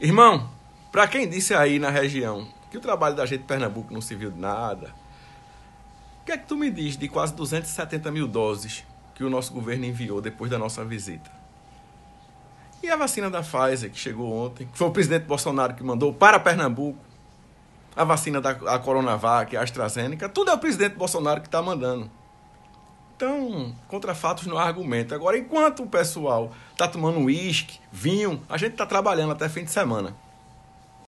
Irmão, para quem disse aí na região que o trabalho da gente em Pernambuco não se viu de nada, o que é que tu me diz de quase 270 mil doses que o nosso governo enviou depois da nossa visita? E a vacina da Pfizer, que chegou ontem, que foi o presidente Bolsonaro que mandou para Pernambuco, a vacina da a Coronavac, a AstraZeneca, tudo é o presidente Bolsonaro que está mandando. Então, contra fatos não há argumento. Agora, enquanto o pessoal está tomando uísque, vinho, a gente está trabalhando até fim de semana.